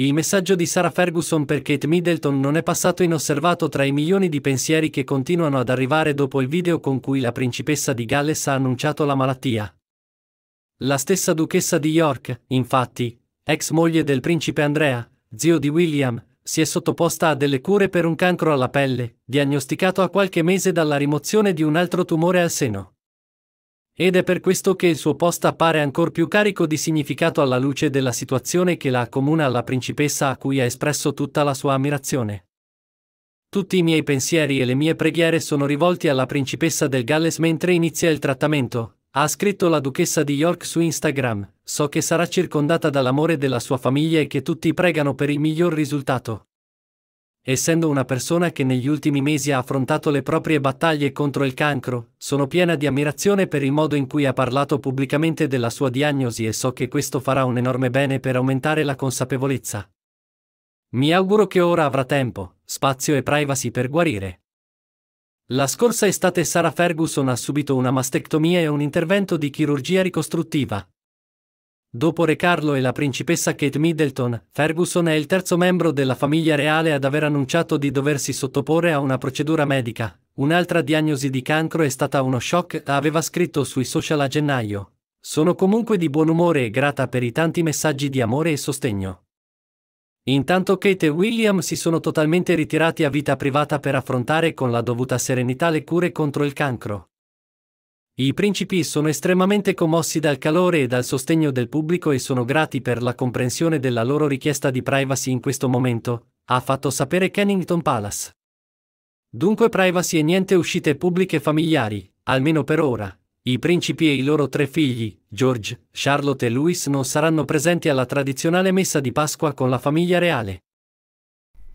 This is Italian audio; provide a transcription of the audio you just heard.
Il messaggio di Sarah Ferguson per Kate Middleton non è passato inosservato tra i milioni di pensieri che continuano ad arrivare dopo il video con cui la principessa di Galles ha annunciato la malattia. La stessa duchessa di York, infatti, ex moglie del principe Andrea, zio di William, si è sottoposta a delle cure per un cancro alla pelle, diagnosticato a qualche mese dalla rimozione di un altro tumore al seno. Ed è per questo che il suo post appare ancor più carico di significato alla luce della situazione che la accomuna alla principessa a cui ha espresso tutta la sua ammirazione. Tutti i miei pensieri e le mie preghiere sono rivolti alla principessa del Galles mentre inizia il trattamento, ha scritto la duchessa di York su Instagram, so che sarà circondata dall'amore della sua famiglia e che tutti pregano per il miglior risultato essendo una persona che negli ultimi mesi ha affrontato le proprie battaglie contro il cancro, sono piena di ammirazione per il modo in cui ha parlato pubblicamente della sua diagnosi e so che questo farà un enorme bene per aumentare la consapevolezza. Mi auguro che ora avrà tempo, spazio e privacy per guarire. La scorsa estate Sara Ferguson ha subito una mastectomia e un intervento di chirurgia ricostruttiva. Dopo Re Carlo e la principessa Kate Middleton, Ferguson è il terzo membro della famiglia reale ad aver annunciato di doversi sottoporre a una procedura medica. Un'altra diagnosi di cancro è stata uno shock, aveva scritto sui social a gennaio. Sono comunque di buon umore e grata per i tanti messaggi di amore e sostegno. Intanto Kate e William si sono totalmente ritirati a vita privata per affrontare con la dovuta serenità le cure contro il cancro. I principi sono estremamente commossi dal calore e dal sostegno del pubblico e sono grati per la comprensione della loro richiesta di privacy in questo momento, ha fatto sapere Kennington Palace. Dunque privacy e niente uscite pubbliche familiari, almeno per ora. I principi e i loro tre figli, George, Charlotte e Louis non saranno presenti alla tradizionale messa di Pasqua con la famiglia reale.